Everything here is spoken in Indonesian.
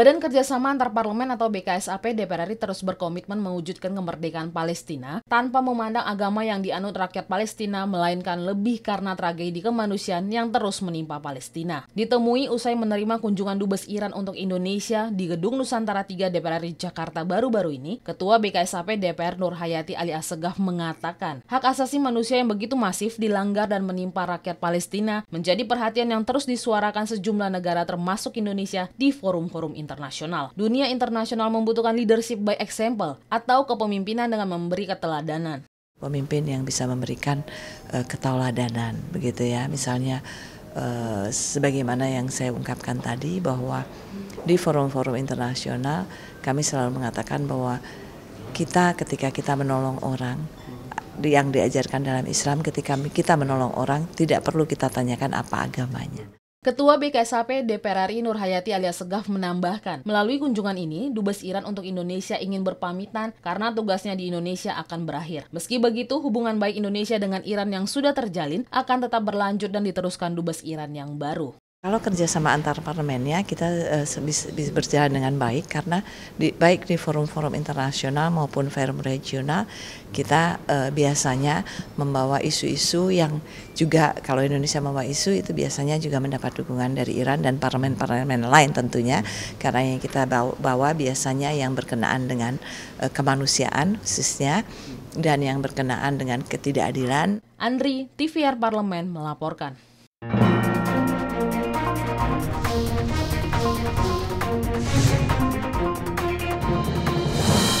Badan Kerjasama Antar Parlemen atau BKSAP DPR RI terus berkomitmen mewujudkan kemerdekaan Palestina tanpa memandang agama yang dianut rakyat Palestina, melainkan lebih karena tragedi kemanusiaan yang terus menimpa Palestina. Ditemui usai menerima kunjungan Dubes Iran untuk Indonesia di Gedung Nusantara 3 DPR RI Jakarta baru-baru ini, Ketua BKSAP DPR Nur Hayati Ali Assegaf mengatakan, hak asasi manusia yang begitu masif dilanggar dan menimpa rakyat Palestina menjadi perhatian yang terus disuarakan sejumlah negara termasuk Indonesia di forum-forum internasional internasional. Dunia internasional membutuhkan leadership by example atau kepemimpinan dengan memberi keteladanan. Pemimpin yang bisa memberikan uh, keteladanan, begitu ya. Misalnya uh, sebagaimana yang saya ungkapkan tadi bahwa di forum-forum internasional kami selalu mengatakan bahwa kita ketika kita menolong orang yang diajarkan dalam Islam ketika kita menolong orang tidak perlu kita tanyakan apa agamanya. Ketua BKSAP DPR RI Nur Hayati alias Segaf menambahkan, melalui kunjungan ini, Dubes Iran untuk Indonesia ingin berpamitan karena tugasnya di Indonesia akan berakhir. Meski begitu, hubungan baik Indonesia dengan Iran yang sudah terjalin akan tetap berlanjut dan diteruskan Dubes Iran yang baru. Kalau kerjasama antar parlemennya kita uh, bisa berjalan dengan baik karena di, baik di forum-forum internasional maupun forum regional kita uh, biasanya membawa isu-isu yang juga kalau Indonesia membawa isu itu biasanya juga mendapat dukungan dari Iran dan parlemen-parlemen lain tentunya karena yang kita bawa biasanya yang berkenaan dengan uh, kemanusiaan khususnya dan yang berkenaan dengan ketidakadilan. Andri, TVR Parlemen melaporkan. you